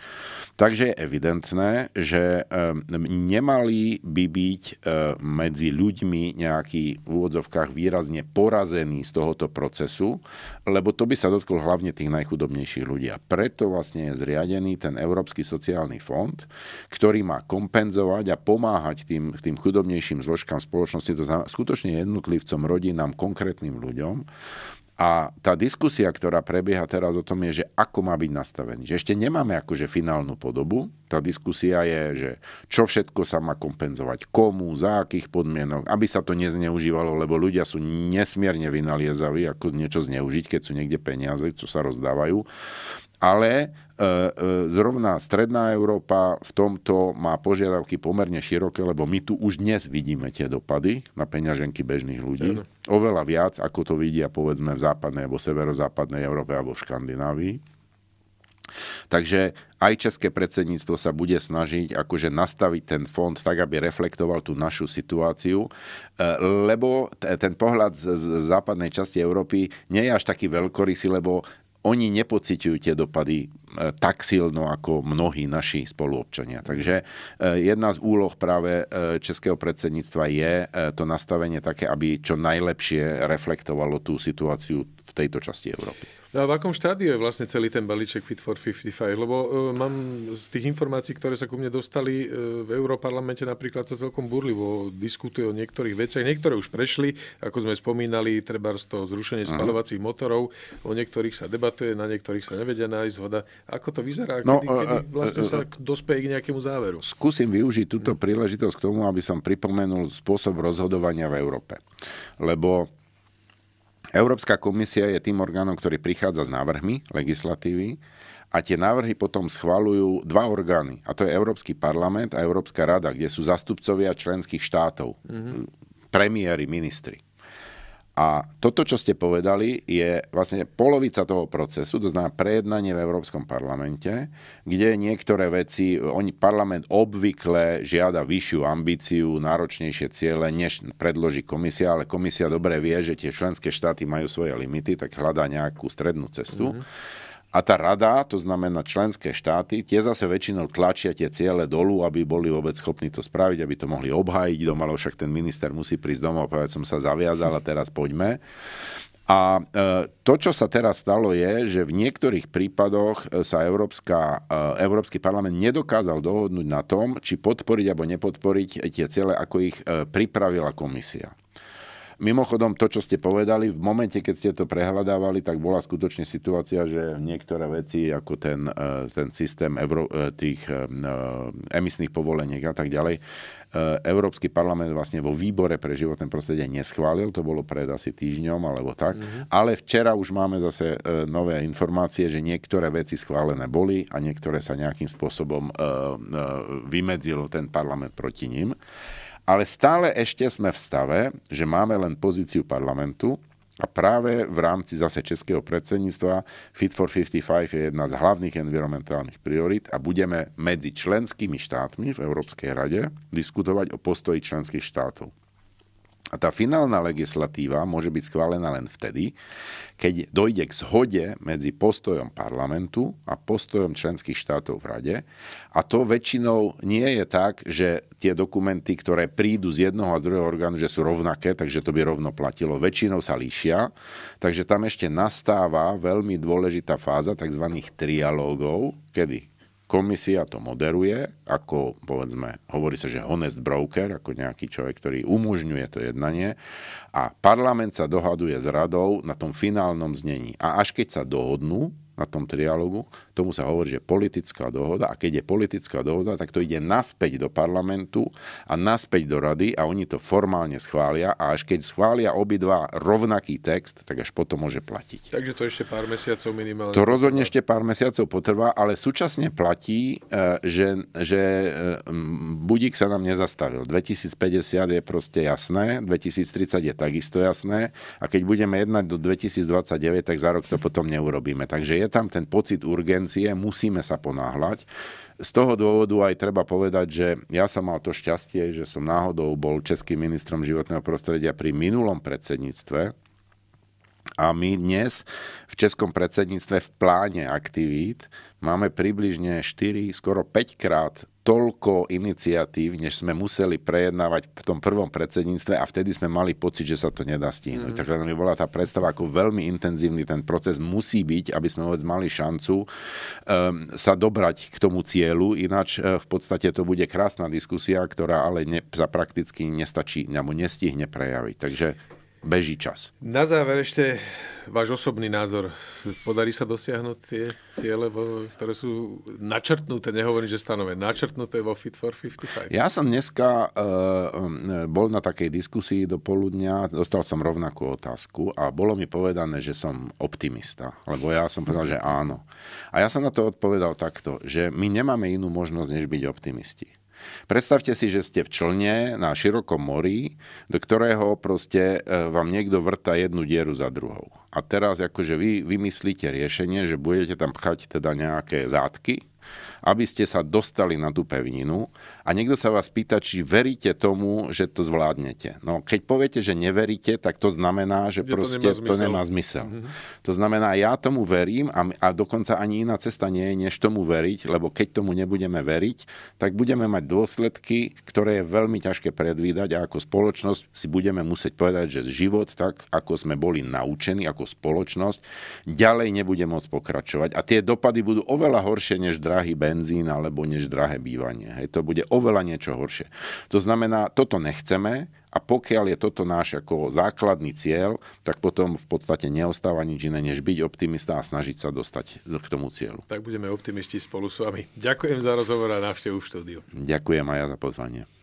Takže je evidentné, že e, nemali by byť e, medzi ľuďmi nejaký v úvodzovkách výrazne porazený z tohoto procesu, lebo to by sa dotklo hlavne tých najchudobnejších ľudí. A preto vlastne je zriadený ten Európsky sociálny fond, ktorý má kompenzovať a pomáhať tým, tým chudobnejším najrôznejším zložkám spoločnosti, to znamená skutočne jednotlivcom, rodinám, konkrétnym ľuďom. A tá diskusia, ktorá prebieha teraz o tom je, že ako má byť nastavený. Že ešte nemáme akože finálnu podobu. Tá diskusia je, že čo všetko sa má kompenzovať, komu, za akých podmienok, aby sa to nezneužívalo, lebo ľudia sú nesmierne vynaliezaví, ako niečo zneužiť, keď sú niekde peniaze, čo sa rozdávajú. Ale E, e, zrovna Stredná Európa v tomto má požiadavky pomerne široké, lebo my tu už dnes vidíme tie dopady na peňaženky bežných ľudí. Oveľa viac, ako to vidia povedzme v západnej alebo severozápadnej Európe alebo v Škandinávii. Takže aj české predsedníctvo sa bude snažiť akože nastaviť ten fond tak, aby reflektoval tú našu situáciu, e, lebo ten pohľad z západnej časti Európy nie je až taký veľkorysý, lebo oni nepociťujú tie dopady e, tak silno ako mnohí naši spoluobčania. Takže e, jedna z úloh práve e, českého predsedníctva je to nastavenie také, aby čo najlepšie reflektovalo tú situáciu v tejto časti Európy. No a v akom štádiu je vlastne celý ten balíček Fit for 55? Lebo uh, mám z tých informácií, ktoré sa ku mne dostali, uh, v Európarlamente napríklad sa celkom burlivo diskutuje o niektorých veciach. Niektoré už prešli, ako sme spomínali, treba z toho zrušenie spalovacích motorov. O niektorých sa debatuje, na niektorých sa nevedia nájsť zhoda. Ako to vyzerá? No, kedy, e, kedy vlastne sa dospeje k nejakému záveru? Skúsim využiť túto príležitosť k tomu, aby som pripomenul spôsob rozhodovania v Európe. Lebo Európska komisia je tým orgánom, ktorý prichádza s návrhmi legislatívy a tie návrhy potom schvalujú dva orgány, a to je Európsky parlament a Európska rada, kde sú zastupcovia členských štátov, mm-hmm. premiéry, ministri. A toto, čo ste povedali, je vlastne polovica toho procesu, to znamená prejednanie v Európskom parlamente, kde niektoré veci, oni, parlament obvykle žiada vyššiu ambíciu, náročnejšie ciele, než predloží komisia, ale komisia dobre vie, že tie členské štáty majú svoje limity, tak hľadá nejakú strednú cestu. Mm-hmm. A tá rada, to znamená členské štáty, tie zase väčšinou tlačia tie ciele dolu, aby boli vôbec schopní to spraviť, aby to mohli obhájiť doma, ale však ten minister musí prísť domov a povedať, som sa zaviazal a teraz poďme. A e, to, čo sa teraz stalo, je, že v niektorých prípadoch e, sa Európska, e, Európsky parlament nedokázal dohodnúť na tom, či podporiť alebo nepodporiť tie ciele, ako ich pripravila komisia. Mimochodom, to, čo ste povedali, v momente, keď ste to prehľadávali, tak bola skutočne situácia, že niektoré veci, ako ten, e, ten systém euro, e, tých e, emisných povoleniek a tak ďalej, Európsky parlament vlastne vo výbore pre životné prostredie neschválil, to bolo pred asi týždňom alebo tak, mm-hmm. ale včera už máme zase nové informácie, že niektoré veci schválené boli a niektoré sa nejakým spôsobom vymedzil ten parlament proti ním. Ale stále ešte sme v stave, že máme len pozíciu parlamentu a práve v rámci zase českého predsedníctva Fit for 55 je jedna z hlavných environmentálnych priorit a budeme medzi členskými štátmi v Európskej rade diskutovať o postoji členských štátov. A tá finálna legislatíva môže byť schválená len vtedy, keď dojde k zhode medzi postojom parlamentu a postojom členských štátov v rade. A to väčšinou nie je tak, že tie dokumenty, ktoré prídu z jednoho a z druhého orgánu, že sú rovnaké, takže to by rovno platilo. Väčšinou sa líšia, takže tam ešte nastáva veľmi dôležitá fáza tzv. trialógov, kedy komisia to moderuje, ako povedzme, hovorí sa, že honest broker, ako nejaký človek, ktorý umožňuje to jednanie a parlament sa dohaduje s radou na tom finálnom znení. A až keď sa dohodnú na tom trialogu, Tomu sa hovorí, že politická dohoda a keď je politická dohoda, tak to ide naspäť do parlamentu a naspäť do rady a oni to formálne schvália a až keď schvália obidva rovnaký text, tak až potom môže platiť. Takže to ešte pár mesiacov minimálne. To rozhodne ešte pár mesiacov potrvá, ale súčasne platí, e, že, že e, budík sa nám nezastavil. 2050 je proste jasné, 2030 je takisto jasné a keď budeme jednať do 2029, tak za rok to potom neurobíme. Takže je tam ten pocit urgen financie, musíme sa ponáhľať. Z toho dôvodu aj treba povedať, že ja som mal to šťastie, že som náhodou bol českým ministrom životného prostredia pri minulom predsedníctve, a my dnes v Českom predsedníctve v pláne aktivít máme približne 4, skoro 5 krát toľko iniciatív, než sme museli prejednávať v tom prvom predsedníctve a vtedy sme mali pocit, že sa to nedá stihnúť. Mm. Takže mi bola tá predstava, ako veľmi intenzívny ten proces musí byť, aby sme vôbec mali šancu um, sa dobrať k tomu cieľu, ináč uh, v podstate to bude krásna diskusia, ktorá ale ne, za prakticky nestačí, nebo nestihne prejaviť. Takže beží čas. Na záver ešte váš osobný názor. Podarí sa dosiahnuť tie ciele, ktoré sú načrtnuté, nehovorím, že stanové, načrtnuté vo Fit for 55? Ja som dneska eh, eh, bol na takej diskusii do poludnia, dostal som rovnakú otázku a bolo mi povedané, že som optimista, lebo ja som povedal, že áno. A ja som na to odpovedal takto, že my nemáme inú možnosť, než byť optimisti. Predstavte si, že ste v člne na širokom mori, do ktorého proste e, vám niekto vrta jednu dieru za druhou. A teraz akože vy vymyslíte riešenie, že budete tam pchať teda nejaké zátky, aby ste sa dostali na tú pevninu a niekto sa vás pýta, či veríte tomu, že to zvládnete. No keď poviete, že neveríte, tak to znamená, že, že proste to nemá zmysel. To, nemá zmysel. Mm-hmm. to znamená, ja tomu verím a, a dokonca ani iná cesta nie je, než tomu veriť, lebo keď tomu nebudeme veriť, tak budeme mať dôsledky, ktoré je veľmi ťažké predvídať a ako spoločnosť si budeme musieť povedať, že život, tak ako sme boli naučení ako spoločnosť, ďalej nebude môcť pokračovať. A tie dopady budú oveľa horšie než drahý benzín alebo než drahé bývanie. Hej, to bude o oveľa niečo horšie. To znamená, toto nechceme a pokiaľ je toto náš ako základný cieľ, tak potom v podstate neostáva nič iné, než byť optimista a snažiť sa dostať k tomu cieľu. Tak budeme optimisti spolu s vami. Ďakujem za rozhovor a návštevu v štúdiu. Ďakujem aj ja za pozvanie.